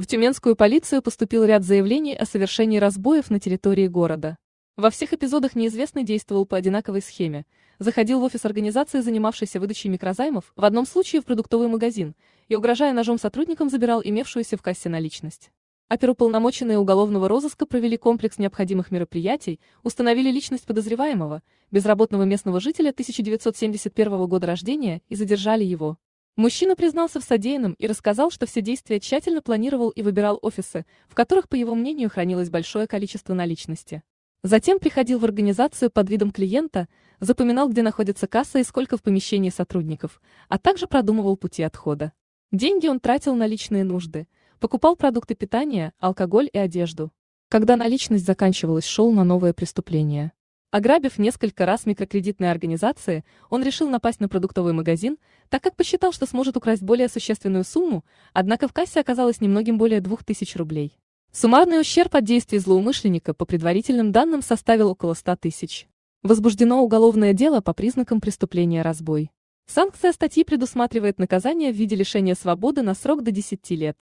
В тюменскую полицию поступил ряд заявлений о совершении разбоев на территории города. Во всех эпизодах неизвестный действовал по одинаковой схеме. Заходил в офис организации, занимавшейся выдачей микрозаймов, в одном случае в продуктовый магазин, и, угрожая ножом сотрудникам, забирал имевшуюся в кассе наличность. Оперуполномоченные уголовного розыска провели комплекс необходимых мероприятий, установили личность подозреваемого, безработного местного жителя 1971 года рождения, и задержали его. Мужчина признался в содеянном и рассказал, что все действия тщательно планировал и выбирал офисы, в которых, по его мнению, хранилось большое количество наличности. Затем приходил в организацию под видом клиента, запоминал, где находится касса и сколько в помещении сотрудников, а также продумывал пути отхода. Деньги он тратил на личные нужды, покупал продукты питания, алкоголь и одежду. Когда наличность заканчивалась, шел на новое преступление. Ограбив несколько раз микрокредитные организации, он решил напасть на продуктовый магазин, так как посчитал, что сможет украсть более существенную сумму, однако в кассе оказалось немногим более 2000 рублей. Суммарный ущерб от действий злоумышленника по предварительным данным составил около 100 тысяч. Возбуждено уголовное дело по признакам преступления разбой. Санкция статьи предусматривает наказание в виде лишения свободы на срок до 10 лет.